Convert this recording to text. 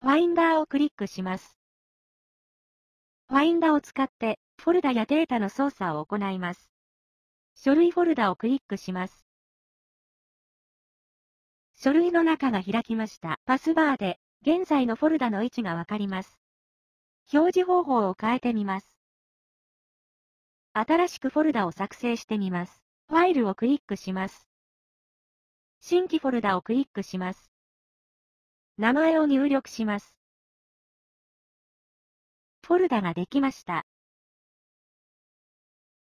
ワインダーをクリックします。ワインダーを使って、フォルダやデータの操作を行います。書類フォルダをクリックします。書類の中が開きました。パスバーで、現在のフォルダの位置がわかります。表示方法を変えてみます。新しくフォルダを作成してみます。ファイルをクリックします。新規フォルダをクリックします。名前を入力します。フォルダができました。